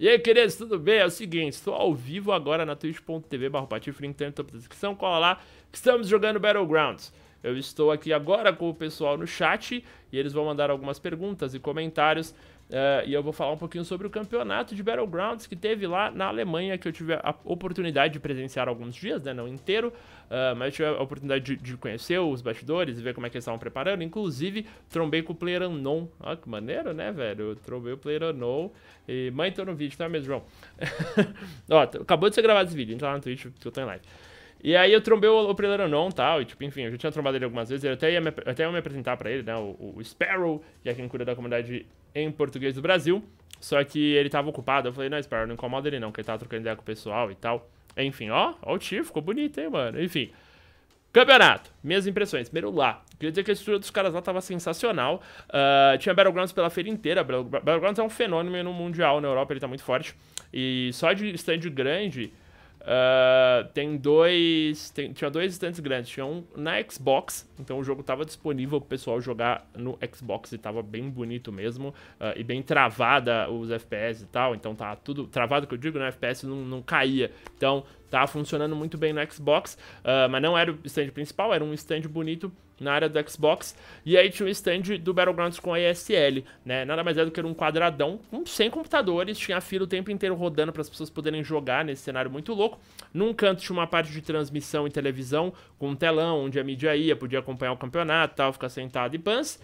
E aí, queridos, tudo bem? É o seguinte, estou ao vivo agora na twitch.tv barra patifrim, descrição, cola lá, estamos jogando Battlegrounds. Eu estou aqui agora com o pessoal no chat e eles vão mandar algumas perguntas e comentários Uh, e eu vou falar um pouquinho sobre o campeonato de Battlegrounds que teve lá na Alemanha, que eu tive a oportunidade de presenciar alguns dias, né? Não inteiro, uh, mas tive a oportunidade de, de, conhecer os bastidores e ver como é que eles estavam preparando. Inclusive, trombei com o Player Unknown. Olha que maneiro, né, velho? Eu trombei o Player Unknown. E mãe, tô no vídeo, tá mesmo, João? Ó, acabou de ser gravado esse vídeo, então tá lá no Twitch que eu tô em live. E aí eu trombei o, o não e tal, e tipo, enfim, eu já tinha trombado ele algumas vezes, eu até ia me, até ia me apresentar pra ele, né, o, o Sparrow, que é quem cuida da comunidade em português do Brasil, só que ele tava ocupado, eu falei, não, Sparrow, não incomoda ele não, que ele tava trocando ideia com o pessoal e tal. Enfim, ó, ó o tio, ficou bonito, hein, mano, enfim. Campeonato, minhas impressões. Primeiro lá, queria dizer que a estrutura dos caras lá tava sensacional. Uh, tinha Battlegrounds pela feira inteira. Battlegrounds é um fenômeno no mundial, na Europa ele tá muito forte. E só de stand grande, Uh, tem dois. Tem, tinha dois stands grandes. Tinha um na Xbox, então o jogo estava disponível pro o pessoal jogar no Xbox e estava bem bonito mesmo. Uh, e bem travada os FPS e tal. Então tá tudo. Travado que eu digo, né? FPS não, não caía. Então Tá funcionando muito bem no Xbox, uh, mas não era o stand principal, era um stand bonito na área do Xbox. E aí tinha o stand do Battlegrounds com a ESL, né? Nada mais é do que um quadradão sem computadores, tinha fila o tempo inteiro rodando para as pessoas poderem jogar nesse cenário muito louco. Num canto tinha uma parte de transmissão e televisão com um telão onde a mídia ia, podia acompanhar o campeonato, tal, ficar sentado e pans.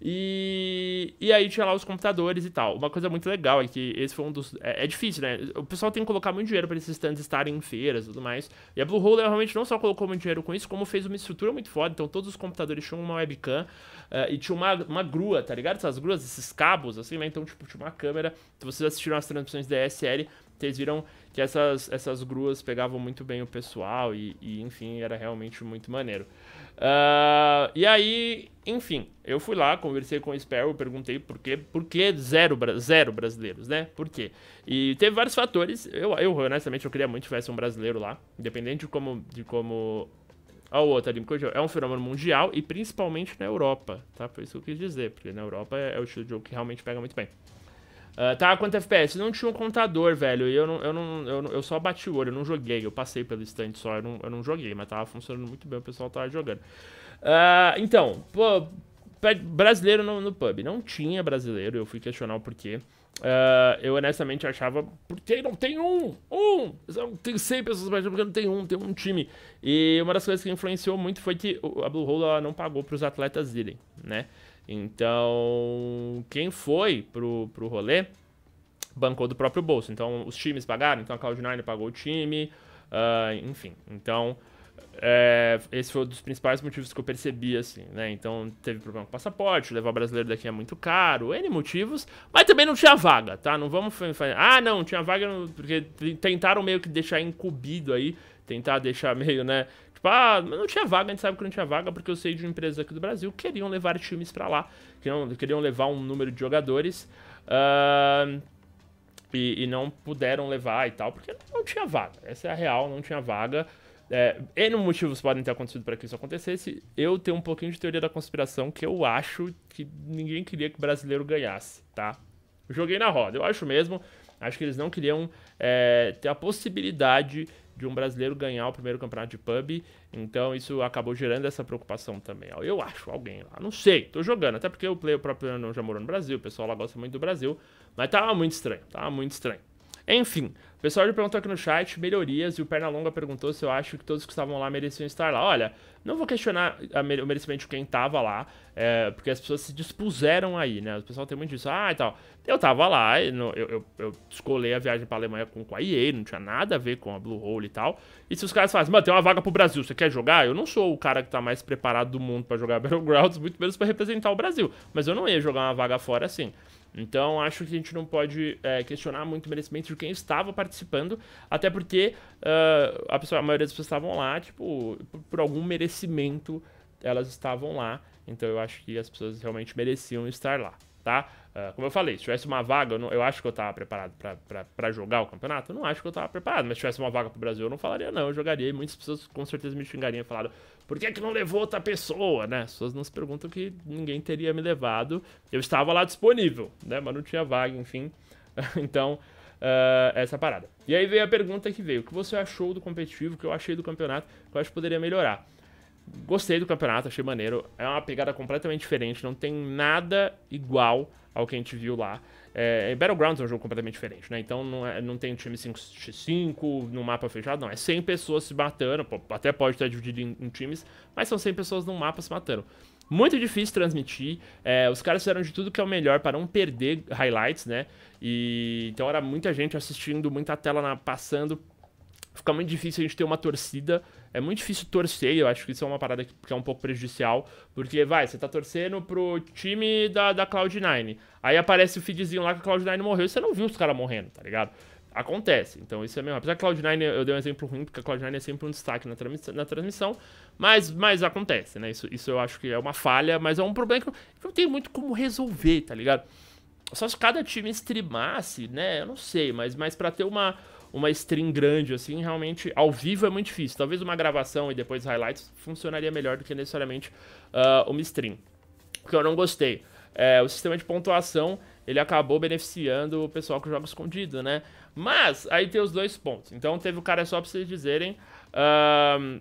E, e aí tinha lá os computadores e tal. Uma coisa muito legal é que esse foi um dos. É, é difícil, né? O pessoal tem que colocar muito dinheiro para esses stands estarem em feiras e tudo mais. E a Blue Hole realmente não só colocou muito dinheiro com isso, como fez uma estrutura muito foda. Então todos os computadores tinham uma webcam uh, e tinha uma, uma grua, tá ligado? Essas gruas, esses cabos, assim, né? Então, tipo, tinha uma câmera. Se vocês assistiram as transmissões da ESL, vocês viram que essas, essas gruas pegavam muito bem o pessoal e, e enfim, era realmente muito maneiro. Uh, e aí, enfim, eu fui lá, conversei com o Sparrow, perguntei por quê, por que zero, zero brasileiros, né? Por quê? E teve vários fatores, eu, eu honestamente eu queria muito que tivesse um brasileiro lá, independente de como, de como a outra ali, é um fenômeno mundial e principalmente na Europa, tá? Foi isso que eu quis dizer, porque na Europa é, é o estilo de jogo que realmente pega muito bem. Uh, quanto FPS? Não tinha um contador, velho. E eu não, eu não, eu, não, eu só bati o olho, eu não joguei, eu passei pelo stand só, eu não, eu não joguei, mas tava funcionando muito bem, o pessoal tava jogando. Uh, então, pô, brasileiro no, no, pub. Não tinha brasileiro, eu fui questionar o porquê. Uh, eu honestamente achava, porque não tem um? Um! Tem 100 pessoas brasileiras, é porque não tem um, tem um time. E uma das coisas que influenciou muito foi que a Blue Hole não pagou para os atletas irem, né? Então, quem foi pro, pro rolê bancou do próprio bolso. Então, os times pagaram, então a Cloud9 pagou o time, uh, enfim. Então, é, esse foi um dos principais motivos que eu percebi, assim, né? Então, teve problema com passaporte, levar brasileiro daqui é muito caro, N motivos, mas também não tinha vaga, tá? Não vamos fazer. Ah, não, tinha vaga porque tentaram meio que deixar incumbido aí, tentar deixar meio, né? Tipo, ah, não tinha vaga, a gente sabe que não tinha vaga porque eu sei de empresas aqui do Brasil que queriam levar times para lá, queriam, queriam levar um número de jogadores uh, e, e, não puderam levar e tal, porque não tinha vaga. Essa é a real, não tinha vaga. É, N motivos podem ter acontecido para que isso acontecesse. Eu tenho um pouquinho de teoria da conspiração que eu acho que ninguém queria que brasileiro ganhasse, tá? Joguei na roda, eu acho mesmo. Acho que eles não queriam é, ter a possibilidade de um brasileiro ganhar o primeiro campeonato de pub. Então isso acabou gerando essa preocupação também. Eu acho, alguém lá, não sei, tô jogando. Até porque o player próprio não já morou no Brasil, o pessoal lá gosta muito do Brasil. Mas tava muito estranho, tava muito estranho. Enfim, o pessoal já perguntou aqui no chat, melhorias, e o Pernalonga perguntou se eu acho que todos que estavam lá mereciam estar lá. Olha, não vou questionar o merecimento de quem estava lá, é, porque as pessoas se dispuseram aí, né? O pessoal tem muito disso, ah, e tal. Eu estava lá, eu, eu, eu escolhi a viagem para a Alemanha com, com a EA, não tinha nada a ver com a Blue Hole e tal. E se os caras fazem, assim, mano, tem uma vaga para o Brasil, você quer jogar? Eu não sou o cara que está mais preparado do mundo para jogar Battlegrounds, muito menos para representar o Brasil. Mas eu não ia jogar uma vaga fora assim. Então acho que a gente não pode é, questionar muito o merecimento de quem estava participando, até porque uh, a, pessoa, a, maioria das pessoas estavam lá, tipo, por, por algum merecimento elas estavam lá. Então eu acho que as pessoas realmente mereciam estar lá tá? Uh, como eu falei, se tivesse uma vaga, eu, não, eu acho que eu estava preparado para jogar o campeonato? Eu não acho que eu estava preparado, mas se tivesse uma vaga para o Brasil, eu não falaria não, eu jogaria. E muitas pessoas com certeza me xingariam, falaram, por que, é que não levou outra pessoa, né? As pessoas não se perguntam que ninguém teria me levado. Eu estava lá disponível, né? Mas não tinha vaga, enfim. então, Uh, essa é parada. E aí veio a pergunta que veio: o que você achou do competitivo, o que eu achei do campeonato, o que eu acho que poderia melhorar. Gostei do campeonato, achei maneiro. É uma pegada completamente diferente, não tem nada igual ao que a gente viu lá. É, Battlegrounds é um jogo completamente diferente, né? Então não, é, não tem time 5x5 no mapa fechado, não. É 100 pessoas se matando, até pode estar dividido em, em times, mas são 100 pessoas num mapa se matando. Muito difícil transmitir, é, os caras fizeram de tudo que é o melhor para não perder highlights, né? E, então era muita gente assistindo, muita tela na, passando fica muito difícil a gente ter uma torcida. É muito difícil torcer, eu acho que isso é uma parada que é um pouco prejudicial. Porque, vai, você tá torcendo pro time da, da Cloud9. Aí aparece o feedzinho lá que a Cloud9 morreu e você não viu os caras morrendo, tá ligado? Acontece, então isso é mesmo. Apesar que a Cloud9, eu dei um exemplo ruim, porque a Cloud9 é sempre um destaque na, transmissão, na transmissão mas, mas acontece, né? Isso, isso eu acho que é uma falha, mas é um problema que não tem muito como resolver, tá ligado? Só se cada time streamasse, né? Eu não sei, mas, mas para ter uma, uma stream grande, assim, realmente ao vivo é muito difícil. Talvez uma gravação e depois highlights funcionaria melhor do que necessariamente uh, uma stream. Porque eu não gostei. É, o sistema de pontuação ele acabou beneficiando o pessoal que joga escondido, né? Mas aí tem os dois pontos. Então teve o cara, só pra vocês dizerem. Uh,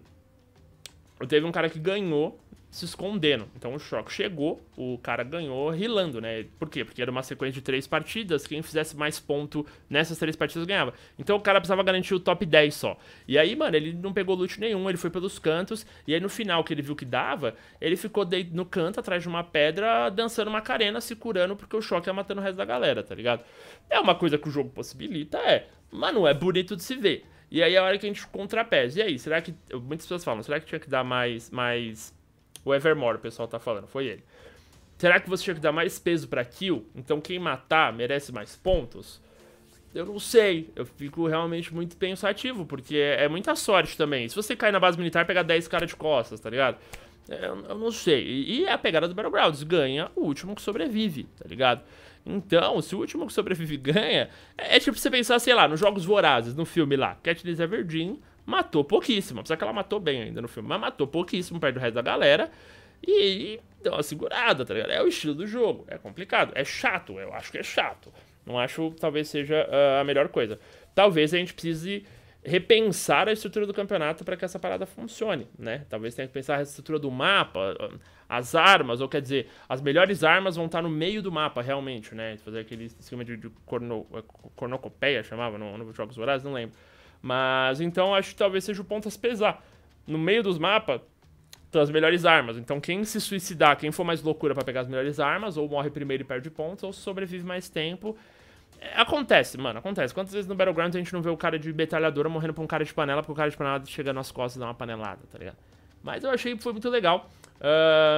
teve um cara que ganhou se escondendo. Então o choque chegou, o cara ganhou rilando, né? Por quê? Porque era uma sequência de três partidas, quem fizesse mais ponto nessas três partidas ganhava. Então o cara precisava garantir o top 10 só. E aí, mano, ele não pegou loot nenhum, ele foi pelos cantos, e aí no final que ele viu que dava, ele ficou no canto atrás de uma pedra, dançando uma carena, se curando, porque o choque ia matando o resto da galera, tá ligado? É uma coisa que o jogo possibilita, é, mas não é bonito de se ver. E aí é a hora que a gente contrapesa. E aí, será que. Muitas pessoas falam, será que tinha que dar mais, mais o Evermore, o pessoal tá falando, foi ele. Será que você tinha que dar mais peso pra kill? Então quem matar merece mais pontos? Eu não sei, eu fico realmente muito pensativo, porque é, é muita sorte também. Se você cair na base militar, pegar 10 caras de costas, tá ligado? É, eu, eu, não sei. E, e é a pegada do Battlegrounds, ganha o último que sobrevive, tá ligado? Então, se o último que sobrevive ganha, é, é tipo você pensar, sei lá, nos Jogos Vorazes, no filme lá, Katniss Everdeen matou pouquíssimo. Apesar que ela matou bem ainda no filme, mas matou pouquíssimo perto do resto da galera. E, e deu uma segurada, tá ligado? É o estilo do jogo, é complicado, é chato, eu acho que é chato. Não acho talvez seja uh, a melhor coisa. Talvez a gente precise repensar a estrutura do campeonato para que essa parada funcione, né? Talvez tenha que pensar a estrutura do mapa, as armas, ou quer dizer, as melhores armas vão estar no meio do mapa, realmente, né? Fazer aquele esquema de, de corno, eh, cornocopeia, chamava no, no Jogos Vorazes, não lembro. Mas então acho que talvez seja o ponto a se pesar. No meio dos mapas, estão as melhores armas. Então quem se suicidar, quem for mais loucura para pegar as melhores armas, ou morre primeiro e perde pontos, ou sobrevive mais tempo. É, acontece, mano, acontece. Quantas vezes no Battlegrounds a gente não vê o cara de metralhadora morrendo pra um cara de panela, porque o cara de panela chega nas costas e dá uma panelada, tá ligado? Mas eu achei que foi muito legal.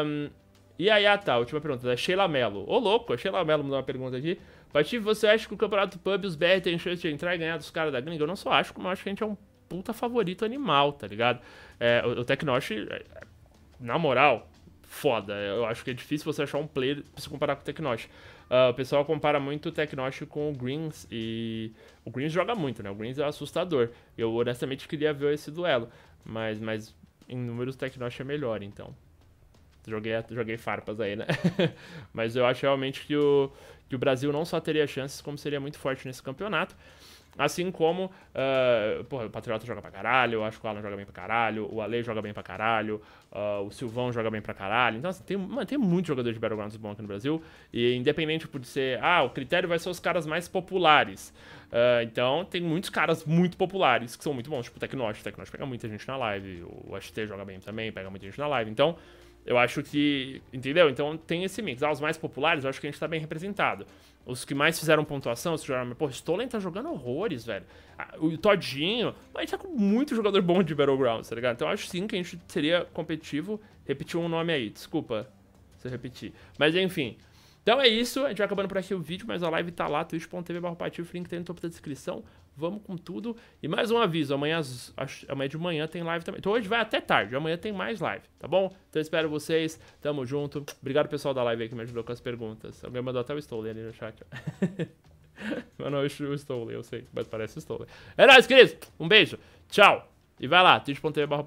Um... E aí, ah tá, última pergunta, da Sheila Mello. Ô louco, a Sheila Mello mandou uma pergunta aqui. Pati, você acha que o Campeonato Pub os BR tem chance de entrar e ganhar dos caras da gringa? Eu não só acho, como acho que a gente é um puta favorito animal, tá ligado? É, o, o Tecnosh, é, na moral, foda. Eu acho que é difícil você achar um player pra se comparar com o Tecnosh. Uh, o pessoal compara muito o Tecnosh com o Greens e o Greens joga muito, né? O Greens é assustador. Eu honestamente queria ver esse duelo, mas, mas em números o Tecnosh é melhor, então. Joguei, joguei farpas aí, né? Mas eu acho realmente que o, que o Brasil não só teria chances, como seria muito forte nesse campeonato. Assim como, uh, porra, o Patriota joga pra caralho, eu acho que o Alan joga bem pra caralho, o Ale joga bem pra caralho, uh, o Silvão joga bem pra caralho. Então, assim, tem, mano, tem muito jogador de Battlegrounds bom aqui no Brasil. E independente de ser, ah, o critério vai ser os caras mais populares. Uh, então, tem muitos caras muito populares que são muito bons, tipo o Tecnosh. O Tecnosh pega muita gente na live, o ST joga bem também, pega muita gente na live. Então, eu acho que. Entendeu? Então tem esse mix. Ah, os mais populares, eu acho que a gente tá bem representado. Os que mais fizeram pontuação, os que jogaram. Pô, Stolen tá jogando horrores, velho. Ah, o Todinho. A gente tá com muito jogador bom de Battlegrounds, tá ligado? Então eu acho sim que a gente seria competitivo. Repetiu um nome aí, desculpa se eu repetir. Mas enfim. Então é isso, a gente vai acabando por aqui o vídeo, mas a live tá lá, twitch.tv barra o link tá aí no topo da descrição vamos com tudo. E mais um aviso, amanhã, amanhã de manhã tem live também. Então hoje vai até tarde, amanhã tem mais live, tá bom? Então espero vocês, tamo junto. Obrigado pessoal da live aí que me ajudou com as perguntas. Alguém mandou até o Stolen ali no chat. Mas não, eu Stoley, eu sei, mas parece Stolen. É nóis, queridos, um beijo, tchau. E vai lá, twitch.tv barra